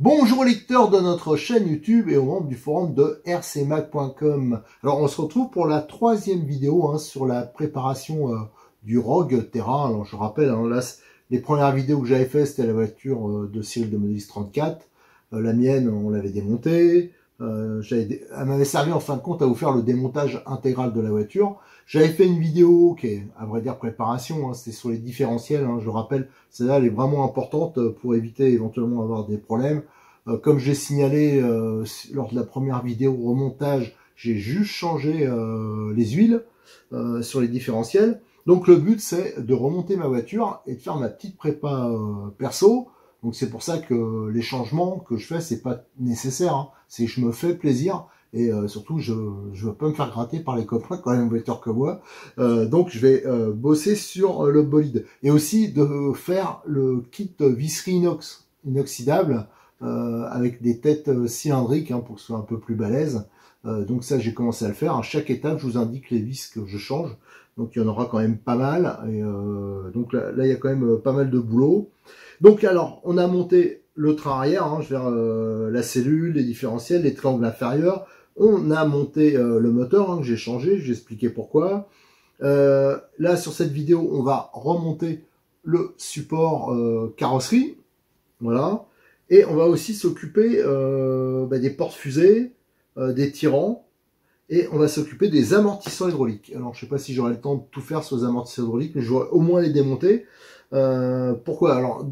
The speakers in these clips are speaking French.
Bonjour lecteurs de notre chaîne YouTube et aux membres du forum de rcmac.com. Alors on se retrouve pour la troisième vidéo hein, sur la préparation euh, du Rogue Terra. Alors je rappelle, hein, les premières vidéos que j'avais fait c'était la voiture euh, de Cyril de Modis 34. Euh, la mienne, on l'avait démontée. Euh, elle m'avait servi en fin de compte à vous faire le démontage intégral de la voiture. J'avais fait une vidéo qui est, à vrai dire, préparation. Hein, C'était sur les différentiels. Hein, je rappelle, celle-là, elle est vraiment importante euh, pour éviter éventuellement avoir des problèmes. Euh, comme j'ai signalé lors de la première vidéo remontage, j'ai juste changé les huiles sur les différentiels. Donc le but, c'est de remonter ma voiture et de faire ma petite prépa perso donc c'est pour ça que les changements que je fais, c'est pas nécessaire. Hein. C'est je me fais plaisir et euh, surtout je je veux pas me faire gratter par les copains quand même better que moi. donc je vais euh, bosser sur euh, le bolide et aussi de faire le kit visserie inox inoxydable avec des têtes cylindriques hein, pour que ce soit un peu plus balèze. donc ça j'ai commencé à le faire. À chaque étape je vous indique les vis que je change. Donc il y en aura quand même pas mal. Et, euh, donc là, il y a quand même euh, pas mal de boulot. Donc alors, on a monté le train arrière, hein, vers euh, la cellule, les différentiels, les triangles inférieurs. On a monté le moteur hein, que j'ai changé, j'ai expliqué pourquoi. là, sur cette vidéo, on va remonter le support carrosserie. Voilà. Et on va aussi s'occuper bah, des portes fusées, des tirants, et on va s'occuper des amortisseurs hydrauliques. Alors je ne sais pas si j'aurai le temps de tout faire sur les amortisseurs hydrauliques, mais je vais au moins les démonter. Euh, pourquoi Alors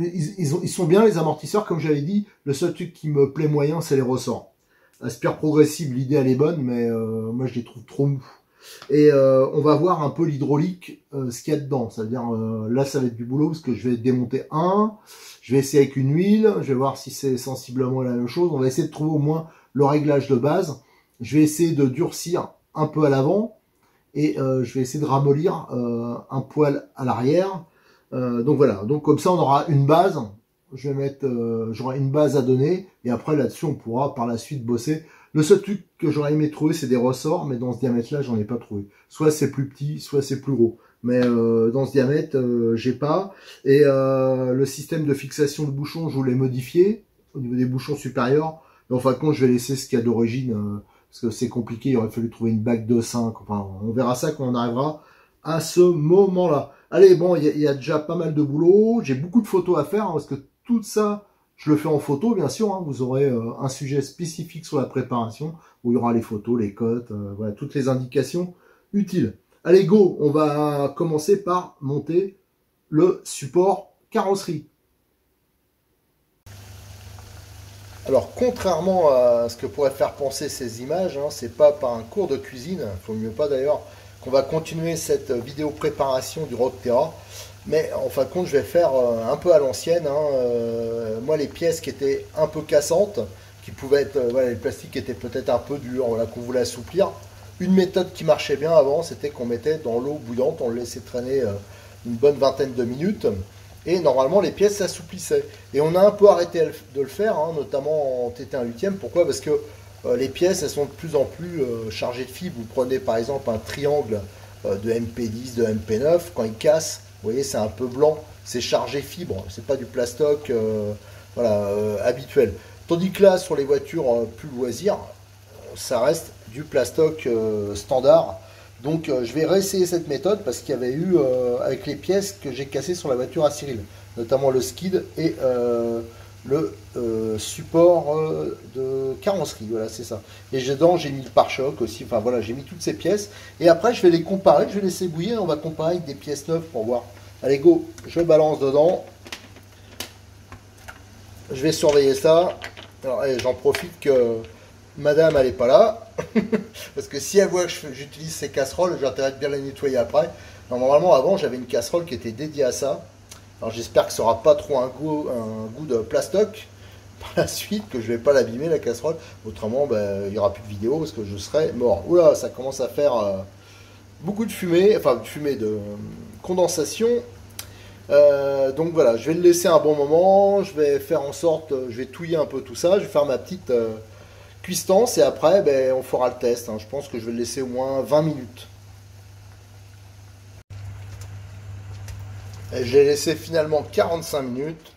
ils, sont bien les amortisseurs, comme j'avais dit, le seul truc qui me plaît moyen, c'est les ressorts. Aspire progressive, l'idée elle est bonne, mais euh, moi je les trouve trop mous. Et euh, on va voir un peu l'hydraulique, ce qu'il y a dedans. cest à dire là ça va être du boulot parce que je vais démonter un, je vais essayer avec une huile, je vais voir si c'est sensiblement la même chose. On va essayer de trouver au moins le réglage de base je vais essayer de durcir un peu à l'avant et euh, je vais essayer de ramollir euh, un poil à l'arrière. Euh, donc voilà, donc comme ça on aura une base. Je vais mettre, j'aurai une base à donner et après là-dessus on pourra par la suite bosser. Le seul truc que j'aurais aimé trouver c'est des ressorts, mais dans ce diamètre-là j'en ai pas trouvé. Soit c'est plus petit, soit c'est plus gros. Mais dans ce diamètre j'ai pas. Et le système de fixation de bouchons, je voulais modifier au niveau des bouchons supérieurs. Mais en fin de compte je vais laisser ce qu'il y a d'origine parce que c'est compliqué, il aurait fallu trouver une bague de 5. Enfin, on verra ça quand on arrivera à ce moment-là. Allez, bon, il y, a déjà pas mal de boulot, j'ai beaucoup de photos à faire, hein, parce que tout ça, je le fais en photo, bien sûr. Hein. vous aurez euh, un sujet spécifique sur la préparation, où il y aura les photos, les cotes, euh, voilà, toutes les indications utiles. Allez, go, on va commencer par monter le support carrosserie. Alors, contrairement à ce que pourraient faire penser ces images, hein, c'est pas par un cours de cuisine, il faut mieux pas d'ailleurs, qu'on va continuer cette vidéo préparation du rock terra. Mais en fin de compte, je vais faire euh, un peu à l'ancienne. Hein, euh, moi, les pièces qui étaient un peu cassantes, qui pouvaient être, euh, voilà, les plastiques étaient peut-être un peu durs, voilà, qu'on voulait assouplir. Une méthode qui marchait bien avant, c'était qu'on mettait dans l'eau bouillante, on le laissait traîner une bonne vingtaine de minutes et normalement les pièces s'assouplissaient. Et on a un peu arrêté de le faire, hein, notamment en tt 18 e Pourquoi Parce que euh, les pièces, elles sont de plus en plus euh, chargées de fibres. Vous prenez par exemple un triangle euh, de MP10, de MP9, quand il casse, vous voyez, c'est un peu blanc, c'est chargé fibre, c'est pas du plastoc voilà, habituel. Tandis que là, sur les voitures plus loisirs, ça reste du plastoc standard donc euh, je vais réessayer cette méthode parce qu'il y avait eu euh, avec les pièces que j'ai cassées sur la voiture à Cyril, notamment le skid et euh, le support de carrosserie, voilà, c'est ça. Et dedans, j'ai mis le pare-choc aussi, enfin voilà, j'ai mis toutes ces pièces. Et après, je vais les comparer, je vais laisser bouillir, on va comparer avec des pièces neuves pour voir. Allez, go, je balance dedans. Je vais surveiller ça. Alors, j'en profite que madame, elle n'est pas là. Parce que si elle voit que j'utilise ces casseroles, j'ai intérêt de bien les nettoyer après. normalement, avant, j'avais une casserole qui était dédiée à ça. Alors j'espère que ça sera pas trop un goût, de plastoc par la suite, que je ne vais pas l'abîmer, la casserole. Autrement, ben, il n'y aura plus de vidéo parce que je serai mort. Oula, ça commence à faire euh, beaucoup de fumée, enfin de fumée, de euh, condensation. Euh, donc voilà, je vais le laisser un bon moment, je vais faire en sorte, je vais touiller un peu tout ça, je vais faire ma petite et après ben, on fera le test. Hein. Je pense que je vais le laisser au moins 20 minutes. je l'ai laissé finalement 45 minutes.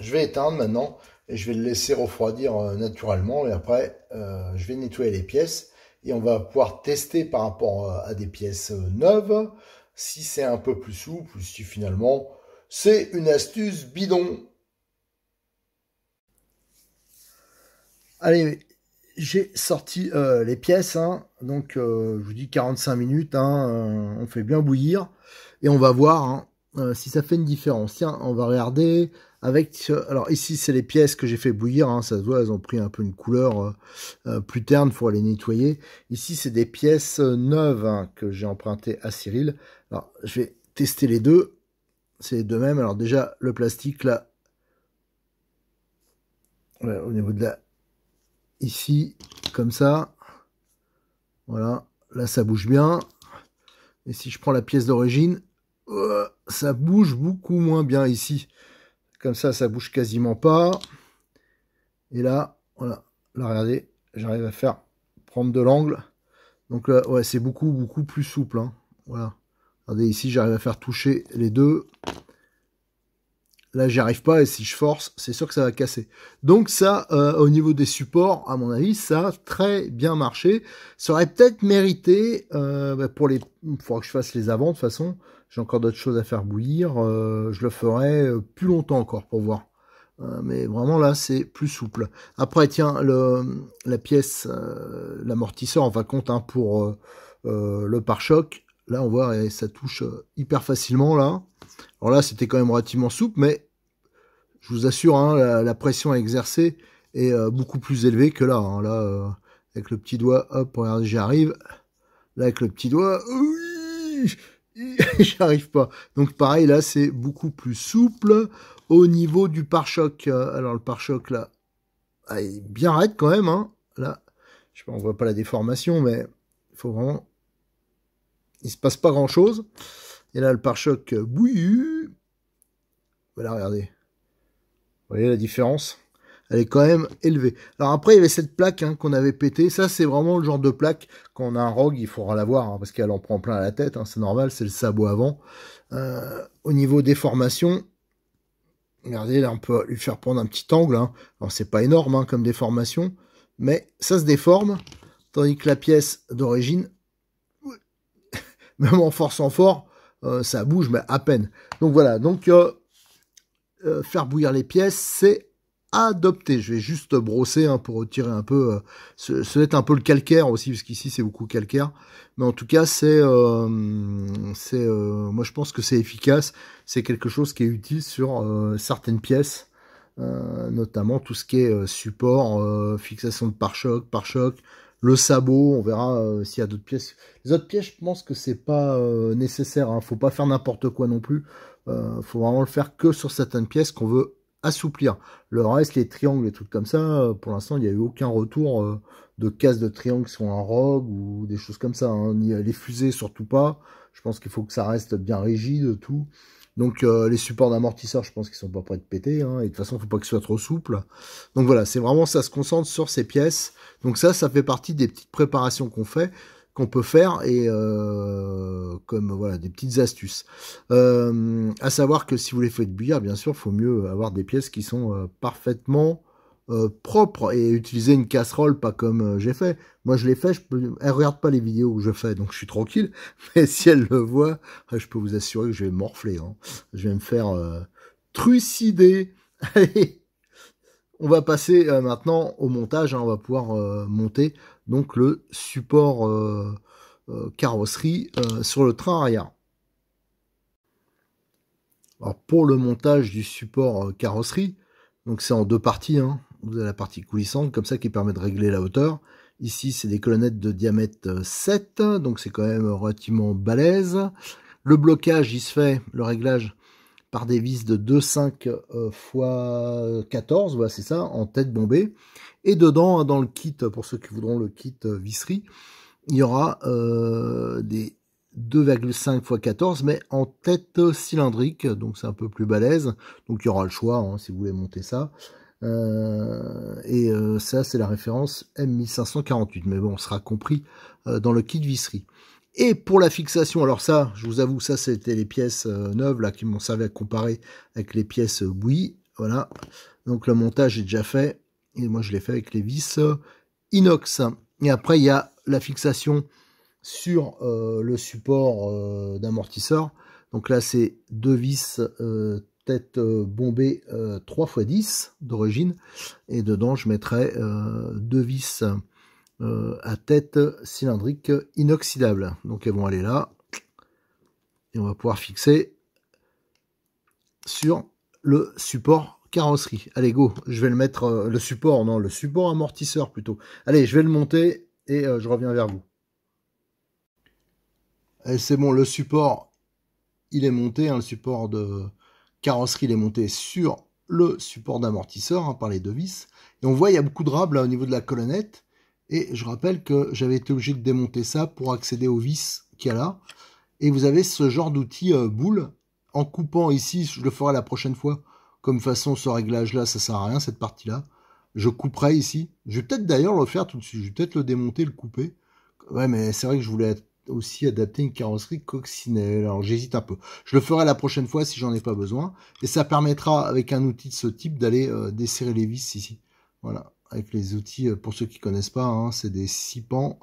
Je vais éteindre maintenant et je vais le laisser refroidir euh, naturellement et après euh, je vais nettoyer les pièces et on va pouvoir tester par rapport euh, à des pièces neuves si c'est un peu plus souple si finalement c'est une astuce bidon. Allez, j'ai sorti euh, les pièces, hein. donc euh, je vous dis 45 minutes, hein, euh, on fait bien bouillir et on va voir hein, si ça fait une différence. Tiens, on va regarder avec. alors ici, c'est les pièces que j'ai fait bouillir, hein. ça se voit, elles ont pris un peu une couleur plus terne, faut les nettoyer. Ici, c'est des pièces neuves que j'ai empruntées à Cyril. Alors, je vais tester les deux. C'est les deux mêmes. Alors déjà, le plastique là, au niveau de la ici, comme ça. Voilà, là ça bouge bien. Et si je prends la pièce d'origine, euh, ça bouge beaucoup moins bien ici. Comme ça, ça bouge quasiment pas. Et là, voilà, là regardez, j'arrive à faire prendre de l'angle. Donc là, ouais, c'est beaucoup, beaucoup plus souple. Hein. Voilà. Regardez ici, j'arrive à faire toucher les deux là j'y arrive pas et si je force, c'est sûr que ça va casser. Donc ça, euh, au niveau des supports, à mon avis, ça a très bien marché. Ça aurait peut-être mérité euh, bah, pour les, il faudra que je fasse les avant de toute façon. J'ai encore d'autres choses à faire bouillir. Euh, je le ferai plus longtemps encore pour voir. mais vraiment là, c'est plus souple. Après, tiens, le, la pièce, l'amortisseur en va compte hein, pour le pare-choc. Là, on voit, et ça touche hyper facilement là. Alors là, c'était quand même relativement souple, mais je vous assure, hein, la, pression à exercer est euh, beaucoup plus élevée que là. Hein. Là, euh, avec le petit doigt, hop, regardez, j'y arrive. Là, avec le petit doigt, oui, j'y arrive pas. Donc pareil, là, c'est beaucoup plus souple au niveau du pare-choc. Alors le pare-choc, là, ah, il est bien raide quand même. Hein. Là, je sais pas, on voit pas la déformation, mais il faut vraiment... Il se passe pas grand-chose. Et là, le pare-choc euh, bouillu. Voilà, regardez. Vous voyez la différence Elle est quand même élevée. Alors après, il y avait cette plaque hein, qu'on avait pété. Ça, c'est vraiment le genre de plaque, quand on a un rogue, il faudra l'avoir, hein, parce qu'elle en prend plein à la tête, hein, c'est normal, c'est le sabot avant. Euh, au niveau des formations, regardez, là, on peut lui faire prendre un petit angle. Alors c'est pas énorme comme déformation, mais ça se déforme, tandis que la pièce d'origine, même en force en fort, euh, ça bouge, mais à peine. Donc voilà, donc... Euh, euh, faire bouillir les pièces, c'est adopter, Je vais juste brosser hein, pour retirer un peu, euh, ce, n'est un peu le calcaire aussi, parce qu'ici c'est beaucoup calcaire. Mais en tout cas, c'est, euh, c'est, moi je pense que c'est efficace. C'est quelque chose qui est utile sur certaines pièces, notamment tout ce qui est support, fixation de pare-choc, pare-choc. Le sabot, on verra s'il y a d'autres pièces. Les autres pièces, je pense que c'est pas nécessaire. Il hein. Faut pas faire n'importe quoi non plus euh, faut vraiment le faire que sur certaines pièces qu'on veut assouplir. Le reste, les triangles, et trucs comme ça, euh, pour l'instant, il n'y a eu aucun retour euh, de cases de triangles sont en rogue ou des choses comme ça. Hein. Les fusées, surtout pas. Je pense qu'il faut que ça reste bien rigide, tout. Donc les supports d'amortisseurs, je pense qu'ils sont pas prêts de péter. Hein, et de toute façon, faut pas qu'ils soient trop souples. Donc voilà, c'est vraiment ça se concentre sur ces pièces. Donc ça, ça fait partie des petites préparations qu'on fait qu'on peut faire et euh, comme voilà des petites astuces. Euh, à savoir que si vous les faites bouillir, bien sûr, il faut mieux avoir des pièces qui sont euh, parfaitement euh, propres et utiliser une casserole pas comme j'ai fait. Moi je l'ai fait, je peux... elle regarde pas les vidéos que je fais donc je suis tranquille. Mais si elle le voit, ah, je peux vous assurer que je vais morfler. Hein. Je vais me faire trucider. Allez, on va passer maintenant au montage. Hein. On va pouvoir monter donc le support euh, euh, carrosserie euh, sur le train arrière. Alors pour le montage du support carrosserie, donc c'est en deux parties. Hein. Vous avez la partie coulissante comme ça qui permet de régler la hauteur. Ici c'est des colonnettes de diamètre 7, donc c'est quand même relativement balèze. Le blocage il se fait, le réglage par vis de 2,5 x 14, voilà, c'est ça, en tête bombée. Et dedans, hein, dans le kit, pour ceux qui voudront le kit euh, visserie, il y aura euh, des 2,5 x 14, mais en tête cylindrique, donc c'est un peu plus balèze. Donc il y aura le choix hein, si vous voulez monter ça. Euh, et ça, c'est la référence M1548, mais bon, on sera compris dans le kit visserie. Et pour la fixation, alors ça, je vous avoue, ça c'était les pièces euh, neuves là qui m'ont servi à comparer avec les pièces bouillies. Euh, voilà. Donc le montage est déjà fait. Et moi je l'ai fait avec les vis euh, inox. Et après il y a la fixation sur le support d'amortisseur. Donc là c'est deux vis tête bombée 3 x 10 d'origine. Et dedans je mettrai deux vis euh, à tête cylindrique inoxydable. Donc elles vont aller là et on va pouvoir fixer sur le support carrosserie. Allez go, je vais le mettre, euh, le support, non, le support amortisseur plutôt. Allez, je vais le monter et euh, je reviens vers vous. Eh, c'est bon, le support, il est monté, hein, le support de carrosserie, il est monté sur le support d'amortisseur hein, par les deux vis. Et on voit, il y a beaucoup de rab au niveau de la colonnette. Et je rappelle que j'avais été obligé de démonter ça pour accéder aux vis qu'il y a là. Et vous avez ce genre d'outil euh, boule. En coupant ici, je le ferai la prochaine fois. Comme façon, ce réglage-là, ça sert à rien, cette partie-là. Je couperai ici. Je vais peut-être d'ailleurs le faire tout de suite. Je vais peut-être le démonter, le couper. Ouais, mais c'est vrai que je voulais aussi adapter une carrosserie coccinelle. Alors j'hésite un peu. Je le ferai la prochaine fois si j'en ai pas besoin. Et ça permettra avec un outil de ce type d'aller euh, desserrer les vis ici. Voilà avec les outils, euh, pour ceux qui connaissent pas, hein, c'est des six pans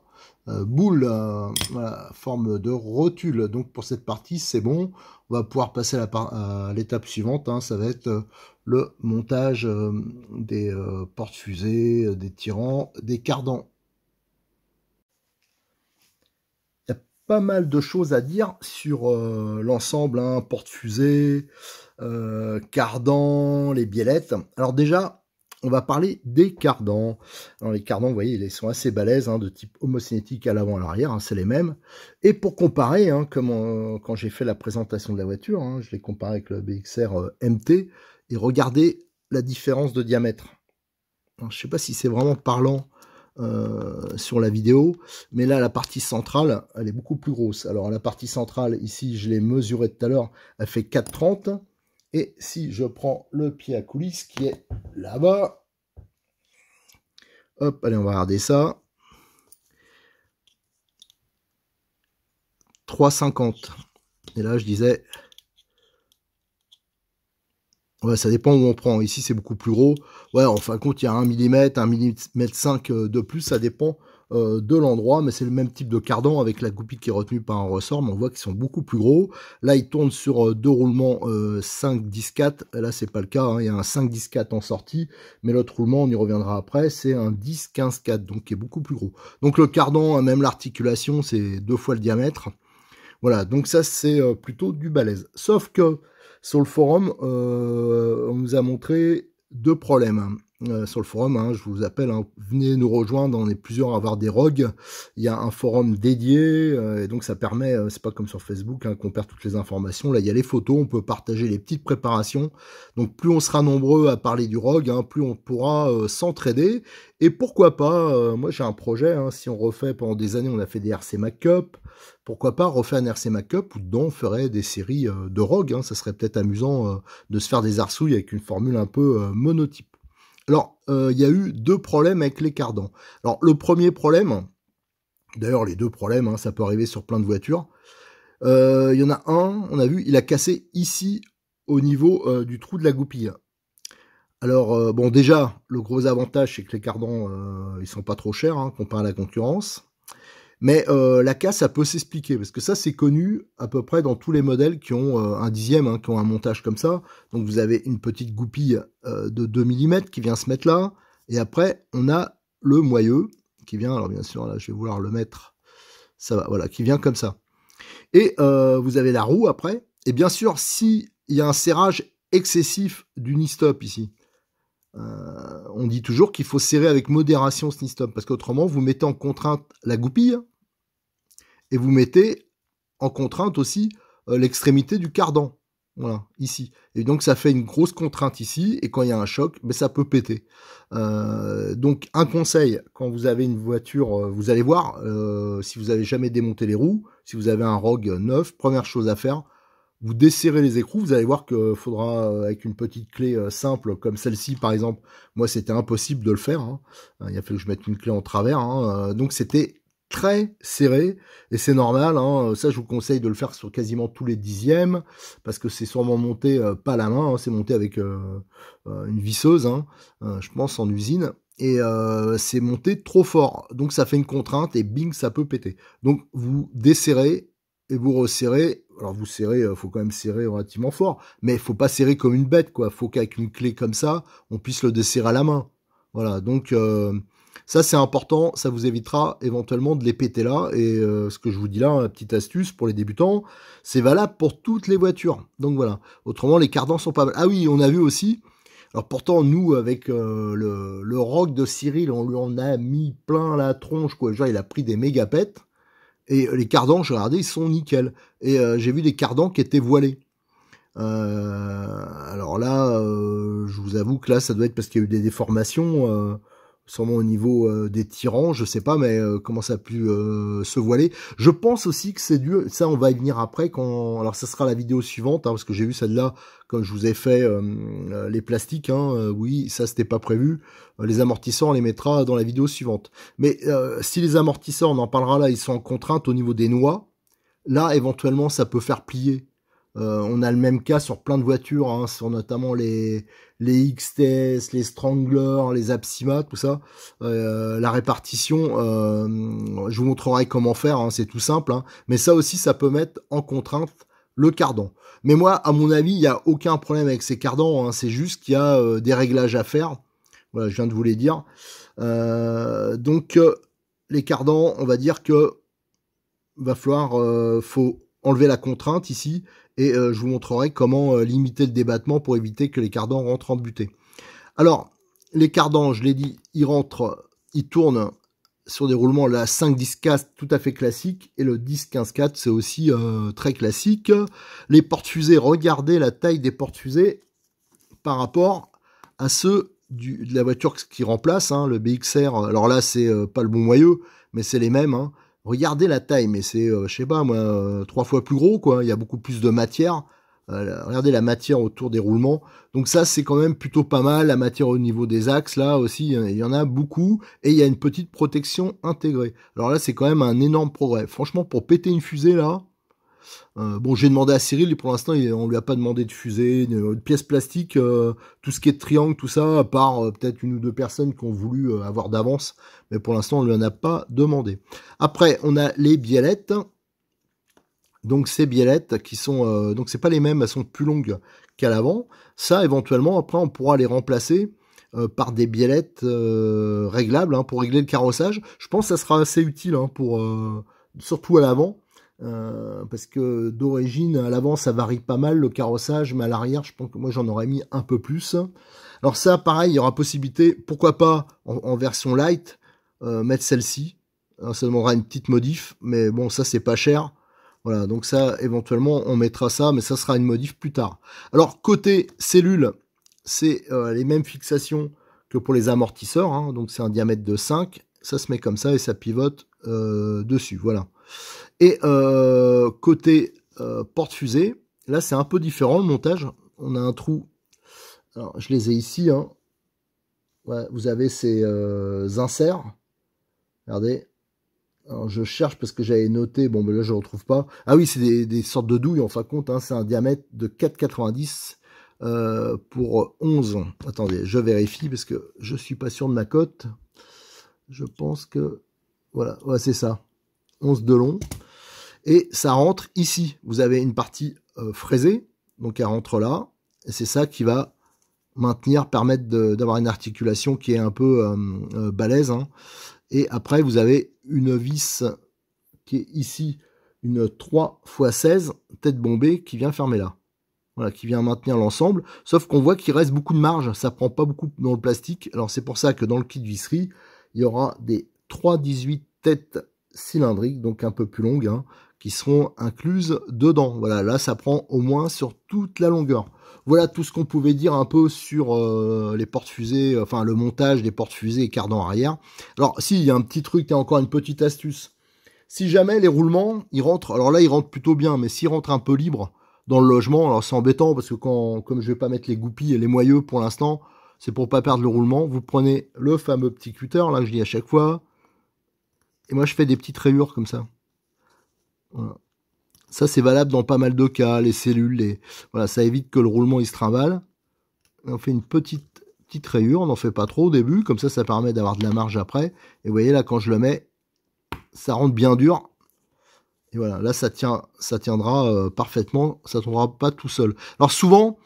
euh, boules, boule, euh, forme de rotule. Donc pour cette partie, c'est bon. On va pouvoir passer à l'étape suivante. Hein. ça va être le montage des portes-fusées, des tirants, des cardans. Il y a pas mal de choses à dire sur l'ensemble, hein, porte-fusées, cardans, les biellettes. Alors déjà, on va parler des cardans. Alors les cardans, vous voyez, ils sont assez balèzes, hein, de type homocinétique à l'avant et à l'arrière, hein, c'est les mêmes. Et pour comparer, hein, comme euh, quand j'ai fait la présentation de la voiture, je l'ai comparé avec le BXR euh, MT, et regardez la différence de diamètre. je ne sais pas si c'est vraiment parlant euh, sur la vidéo, mais là la partie centrale, elle est beaucoup plus grosse. Alors la partie centrale, ici je l'ai mesurée tout à l'heure, elle fait 4,30 et si je prends le pied à coulisse qui est là-bas, hop, allez, on va regarder ça. 3,50. Et là, je disais, ouais, ça dépend où on prend. Ici, c'est beaucoup plus gros. Ouais, en fin de compte, il y a 1 mm, un mm 5 euh, de plus, ça dépend euh, de l'endroit, mais c'est le même type de cardan avec la goupille qui est retenue par un ressort, mais on voit qu'ils sont beaucoup plus gros. Là, ils tournent sur euh, deux roulements 5 10 4. Là, c'est pas le cas. Hein. Il y a un 5 10 4 en sortie, mais l'autre roulement, on y reviendra après, c'est un 10 15 4, donc qui est beaucoup plus gros. Donc le cardan, hein, même l'articulation, c'est deux fois le diamètre. Voilà, donc ça c'est euh, plutôt du balèze. Sauf que sur le forum, on nous a montré deux problèmes. Euh, sur le forum. Hein, je vous appelle, hein. venez nous rejoindre. On est plusieurs à avoir des rogues. Il y a un forum dédié euh, et donc ça permet, euh, c'est pas comme sur Facebook hein, qu'on perd toutes les informations. Là, il y a les photos, on peut partager les petites préparations. Donc plus on sera nombreux à parler du rogue, plus on pourra s'entraider. Et pourquoi pas, moi j'ai un projet, si on refait pendant des années, on a fait des RC Mac pourquoi pas refaire un RC Mac Cup où dedans on ferait des séries de rogues, ça serait peut-être amusant de se faire des arsouilles avec une formule un peu monotype. Alors, euh, il y a eu deux problèmes avec les cardans. Alors, le premier problème, d'ailleurs les deux problèmes, hein, ça peut arriver sur plein de voitures, euh, il y en a un, on a vu, il a cassé ici au niveau euh, du trou de la goupille. Alors bon déjà, le gros avantage c'est que les cardans ils sont pas trop chers hein, comparé à la concurrence. Mais euh, la casse, ça peut s'expliquer, parce que ça, c'est connu à peu près dans tous les modèles qui ont euh, un dixième, hein, qui ont un montage comme ça. Donc vous avez une petite goupille euh, de 2 mm qui vient se mettre là, et après, on a le moyeu qui vient, alors bien sûr, là, je vais vouloir le mettre, ça va, voilà, qui vient comme ça. Et vous avez la roue après, et bien sûr, s'il y a un serrage excessif du nistop ici, on dit toujours qu'il faut serrer avec modération ce stop parce qu'autrement vous mettez en contrainte la goupille et vous mettez en contrainte aussi euh, l'extrémité du cardan. Voilà, ici. Et donc ça fait une grosse contrainte ici, et quand il y a un choc, ben, ça peut péter. Euh, donc un conseil, quand vous avez une voiture, euh, vous allez voir, si vous n'avez jamais démonté les roues, si vous avez un rogue neuf, première chose à faire, vous desserrez les écrous, vous allez voir que faudra avec une petite clé simple comme celle-ci par exemple. Moi c'était impossible de le faire. Hein. Il a fallu que je mette une clé en travers. Hein, donc c'était très serré et c'est normal. Hein, euh, ça, je vous conseille de le faire sur quasiment tous les dixièmes parce que c'est sûrement monté euh, pas à la main, hein, c'est monté avec euh, une visseuse, hein, je pense en usine. Et c'est monté trop fort, donc ça fait une contrainte et bing, ça peut péter. Donc vous desserrez et vous resserrez. Alors vous serrez, faut quand même serrer relativement fort, mais il faut pas serrer comme une bête, quoi. Faut qu'avec une clé comme ça, on puisse le desserrer à la main. Voilà, donc ça, c'est important, ça vous évitera éventuellement de les péter là. Et euh, ce que je vous dis là, hein, petite astuce pour les débutants, c'est valable pour toutes les voitures. Donc voilà. Autrement, les cardans sont pas mal. Ah oui, on a vu aussi. Alors pourtant, nous, avec euh, le, rock de Cyril, on lui en a mis plein la tronche, quoi. Genre, il a pris des méga Et euh, les cardans, je regardais, ils sont nickel. Et j'ai vu des cardans qui étaient voilés. alors là, je vous avoue que là, ça doit être parce qu'il y a eu des déformations sûrement au niveau euh, des tyrans, je sais pas, mais euh, comment ça a pu euh, se voiler. Je pense aussi que c'est dû, ça on va y venir après, quand, alors ça sera la vidéo suivante, hein, parce que j'ai vu celle-là, comme je vous ai fait les plastiques, hein, oui, ça c'était pas prévu, les amortisseurs on les mettra dans la vidéo suivante. Mais si les amortisseurs, on en parlera là, ils sont en contrainte au niveau des noix, là éventuellement ça peut faire plier euh, on a le même cas sur plein de voitures, hein, sur notamment les, les XTS, les Strangler, les Absima, tout ça. Euh, la répartition, euh, je vous montrerai comment faire, hein, c'est tout simple. Hein. Mais ça aussi, ça peut mettre en contrainte le cardan. Mais moi, à mon avis, il n'y a aucun problème avec ces cardans. c'est juste qu'il y a des réglages à faire. Voilà, je viens de vous les dire. donc, les cardans, on va dire que va falloir, faut enlever la contrainte ici et euh, je vous montrerai comment euh, limiter le débattement pour éviter que les cardans rentrent en butée. Alors, les cardans, je l'ai dit, ils rentrent, ils tournent sur des roulements la 5 10 4 tout à fait classique et le 10 15 4 c'est aussi euh, très classique. Les portes fusées, regardez la taille des portes fusées par rapport à ceux de la voiture qui remplace hein, le BXR. Alors là c'est pas le bon moyeu, mais c'est les mêmes. Hein regardez la taille, mais c'est, euh, je sais pas moi, euh, trois fois plus gros, quoi. Il y a beaucoup plus de matière. Euh, regardez la matière autour des roulements. Donc ça, c'est quand même plutôt pas mal. La matière au niveau des axes, là aussi, il y en a beaucoup. Et il y a une petite protection intégrée. Alors là, c'est quand même un énorme progrès. Franchement, pour péter une fusée, là, euh, bon, j'ai demandé à Cyril, pour l'instant, on lui a pas demandé de fusée, de, pièces plastiques, euh, tout ce qui est de triangle, tout ça, à part euh, peut-être une ou deux personnes qui ont voulu avoir d'avance, mais pour l'instant, on ne lui en a pas demandé. Après, on a les biellettes. Donc ces biellettes qui sont donc c'est pas les mêmes, elles sont plus longues qu'à l'avant. Ça éventuellement après on pourra les remplacer par des biellettes réglables hein, pour régler le carrossage. Je pense que ça sera assez utile hein, surtout à l'avant euh, parce que d'origine, à l'avant, ça varie pas mal le carrossage, mais à l'arrière, je pense que moi, j'en aurais mis un peu plus. Alors ça, pareil, il y aura possibilité, pourquoi pas, en, version light, euh, mettre celle-ci. Hein, ça demandera une petite modif, mais bon, ça, c'est pas cher. Voilà, donc ça, éventuellement, on mettra ça, mais ça sera une modif plus tard. Alors, côté cellule, c'est euh, les mêmes fixations que pour les amortisseurs, hein, donc c'est un diamètre de 5, ça se met comme ça et ça pivote dessus, voilà. Et euh, côté euh, porte-fusée, là c'est un peu différent le montage. On a un trou. je les ai ici. Hein. vous avez ces euh, inserts. Regardez. je cherche parce que j'avais noté. Bon, mais ben là je ne retrouve pas. Ah oui, c'est des, sortes de douilles en fin compte. Hein. C'est un diamètre de 4,90 pour 11. Attendez, je vérifie parce que je ne suis pas sûr de ma cote. Je pense que. Voilà, c'est ça. 11 de long et ça rentre ici. Vous avez une partie euh, fraisée, donc elle rentre là, et c'est ça qui va maintenir, permettre d'avoir une articulation qui est un peu balaise. Euh, euh, balèze. Hein. Et après, vous avez une vis qui est ici, une 3 x 16 tête bombée qui vient fermer là. Voilà, qui vient maintenir l'ensemble, sauf qu'on voit qu'il reste beaucoup de marge, ça prend pas beaucoup dans le plastique. Alors c'est pour ça que dans le kit visserie, il y aura des 3-18 têtes cylindriques, donc un peu plus longues, hein qui seront incluses dedans. Voilà, là ça prend au moins sur toute la longueur. Voilà tout ce qu'on pouvait dire un peu sur euh, les portes-fusées, euh, enfin le montage des portes-fusées et cardan arrière. Alors si, il y a un petit truc, tu as encore une petite astuce. Si jamais les roulements, ils rentrent, alors là ils rentrent plutôt bien, mais s'ils rentrent un peu libres dans le logement, alors c'est embêtant parce que quand, comme je vais pas mettre les goupilles et les moyeux pour l'instant, c'est pour pas perdre le roulement. Vous prenez le fameux petit cutter, là je dis à chaque fois, et moi je fais des petites rayures comme ça. Ça, c'est valable dans pas mal de cas, les cellules, les... Voilà, ça évite que le roulement il se trimballe. On fait une petite, petite rayure, on n'en fait pas trop au début, comme ça, ça permet d'avoir de la marge après. Et vous voyez là, quand je le mets, ça rentre bien dur. Et voilà, là, ça, tient, ça tiendra euh, parfaitement, ça tombera pas tout seul. Alors souvent,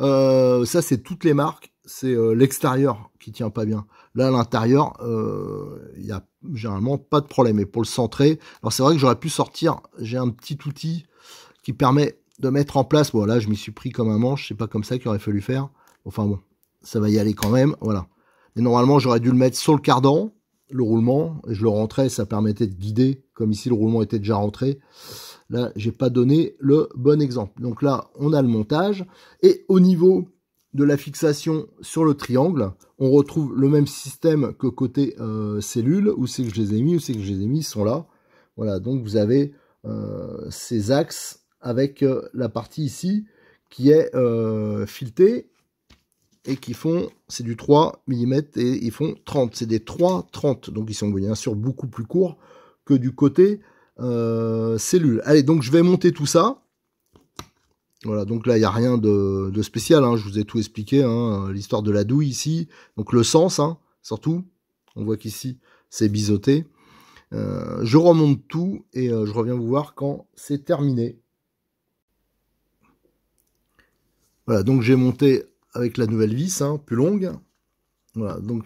euh, ça c'est toutes les marques, c'est euh, l'extérieur qui tient pas bien. Là, à l'intérieur, euh, il y a généralement pas de problème. Et pour le centrer, alors c'est vrai que j'aurais pu sortir, j'ai un petit outil qui permet de mettre en place, bon je m'y suis pris comme un manche, c'est pas comme ça qu'il aurait fallu faire. Enfin bon, ça va y aller quand même, voilà. Mais normalement, j'aurais dû le mettre sur le cardan, le roulement, et je le rentrais, ça permettait de guider, comme ici le roulement était déjà rentré. Là, j'ai pas donné le bon exemple. Donc là, on a le montage, et au niveau de la fixation sur le triangle, on retrouve le même système que côté euh, cellule, où c'est que je les ai mis, où c'est que je les ai mis, ils sont là. Voilà, donc vous avez euh, ces axes avec euh, la partie ici qui est filetée et qui font, c'est du 3 mm et ils font 30, c'est des 3 30, donc ils sont bien sûr beaucoup plus courts que du côté cellule. Allez, donc je vais monter tout ça. Voilà, donc là, il n'y a rien de, spécial. Hein. je vous ai tout expliqué. Hein, euh, l'histoire de la douille ici. Donc le sens, hein, surtout. On voit qu'ici, c'est biseauté. Euh, je remonte tout et euh, je reviens vous voir quand c'est terminé. Voilà, donc j'ai monté avec la nouvelle vis, plus longue. Voilà, donc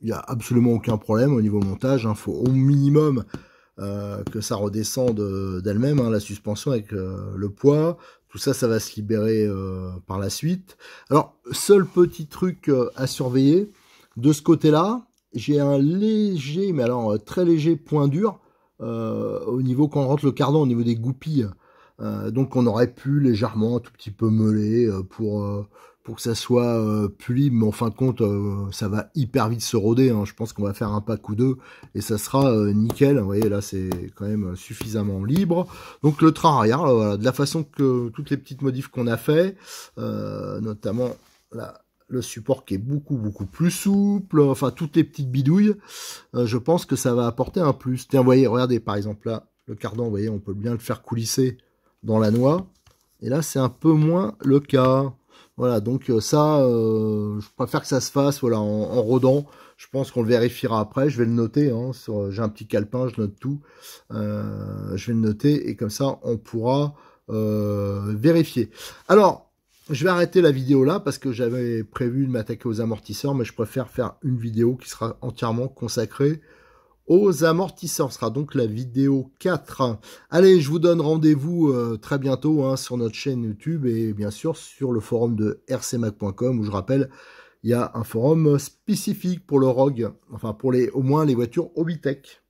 il n'y a absolument aucun problème au niveau montage. Il faut au minimum que ça redescende d'elle-même, la suspension avec le poids. Tout ça, ça va se libérer euh, par la suite. Alors, seul petit truc euh, à surveiller, de ce côté-là, j'ai un léger, mais alors euh, très léger point dur au niveau quand on rentre le cardan, au niveau des goupilles. donc on aurait pu légèrement, un tout petit peu meuler pour pour que ça soit euh, plus libre, mais en fin de compte, euh, ça va hyper vite se roder. Hein. Je pense qu'on va faire un pack ou deux et ça sera euh, nickel. Vous voyez, là, c'est quand même suffisamment libre. Donc le train arrière, de la façon que toutes les petites modifs qu'on a fait, notamment là, le support qui est beaucoup beaucoup plus souple, enfin toutes les petites bidouilles, je pense que ça va apporter un plus. Tiens, voyez, regardez par exemple là, le cardan, vous voyez, on peut bien le faire coulisser dans la noix. Et là, c'est un peu moins le cas. Voilà, donc euh, ça, euh, je préfère que ça se fasse voilà, en, rodant. Je pense qu'on le vérifiera après. Je vais le noter. Hein, euh, j'ai un petit calepin, je note tout. je vais le noter et comme ça, on pourra vérifier. Alors, je vais arrêter la vidéo là parce que j'avais prévu de m'attaquer aux amortisseurs, mais je préfère faire une vidéo qui sera entièrement consacrée aux amortisseurs. sera donc la vidéo 4. Allez, je vous donne rendez-vous euh, très bientôt hein, sur notre chaîne YouTube et bien sûr sur le forum de rcmac.com où je rappelle, il y a un forum spécifique pour le Rogue, enfin pour les, au moins les voitures Obitech.